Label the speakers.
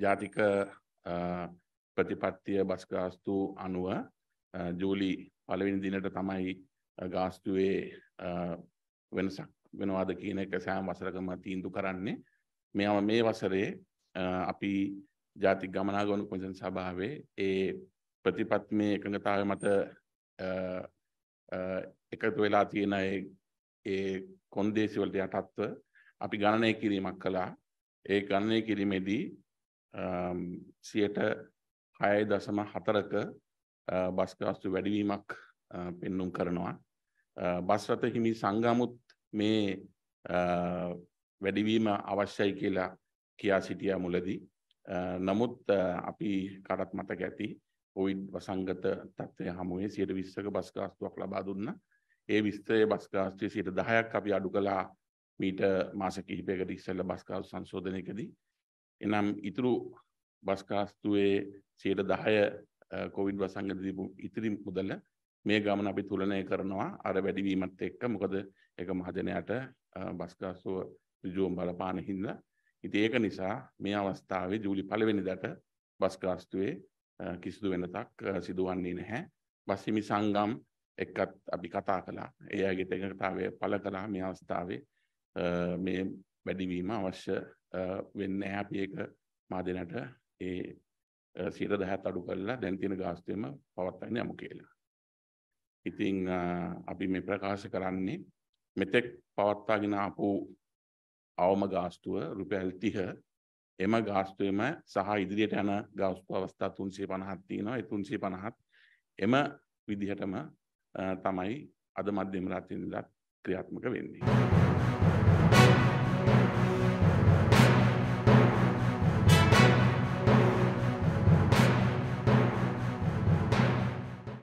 Speaker 1: ජාතික ප්‍රතිපත්තිය බස් ගාස්තු අනුව ජූලි පළවෙනි දිනට තමයි ගාස්තුවේ වෙනසක් වෙනවාද කියන එක සෑම වසරකම තීන්දු කරන්නේ මෙයම මේ වසරේ අපි ජාතික ගමනාගමන කොමිසම් සභාවේ ඒ ප්‍රතිපත්මේ එකඟතාවය මත එකතු වෙලා තියෙන ඒ කොන්දේසි වලට යටත්ව අපි ගණනය කිරීමක් කළා ඒ ගණනය කිරීමේදී සියට හයයි දසම හතරක බස්කාස්තු වැඩිවීමක් පෙන්නුම් කරනවා. බස්රත හිමි සංගමුත් මේ වැඩිවීම අවශ්‍යයි කියලා කියා සිටිය මුලදී. නමුත් අපි කරත් මතක ඇති ඔයිඩ් වසංගත තත්ත්වය හමුවේ සියට විස්සක බස්කාස්තුවක් ලබා දුන්න ඒ විස්තය බස්කාස්ත්‍රය සිට දහයක් අපි අඩු කලා මීට මාස කිහිපයකට ඉස්සල්ල බස්කාරු සංශෝධනයකදී එනම් ඉතුරු බස් කාස්තුවේ සියයට දහය කොවිඩ් වසංගත තිබු ඉතිරි මුදල මේ ගමන අපි තුලනය කරනවා අර වැඩිවීමත් එක්ක මොකද එක මහජනයට බස්කාස්තුව ඍජුවම බලපාන හින්දා ඉතින් ඒක නිසා මේ අවස්ථාවේ ජූලි පළවෙනිදාට බස්කාස්තුවේ කිසිදු වෙනතක් සිදුවන්නේ නැහැ බස් හිමි සංගම් එක්කත් අපි කතා කළා ඒ අයගේ එකඟතාවය පළ කළා මේ අවස්ථාවේ මේ වැඩිවීම අවශ්‍ය වෙන්න අපි ඒක මාධ්‍යනට ඒ සියට දහත් අඩු කරලා දැන් තියෙන ගාස්තුවෙම පවත්වන්න යමු කියලා. ඉතින් අපි මේ ප්‍රකාශ කරන්නේ මෙතෙක් පවත්වාගෙන ආපු අවම ගාස්තුව රුපියල් 30 එම ගාස්තුවෙම සහ ඉදිරියට යන ගාස්තු අවස්ථා 350ක් තියෙනවා. ඒ 350ත් එම විදිහටම තමයි අද මධ්‍යම රටේ ඉඳලා ක්‍රියාත්මක වෙන්නේ.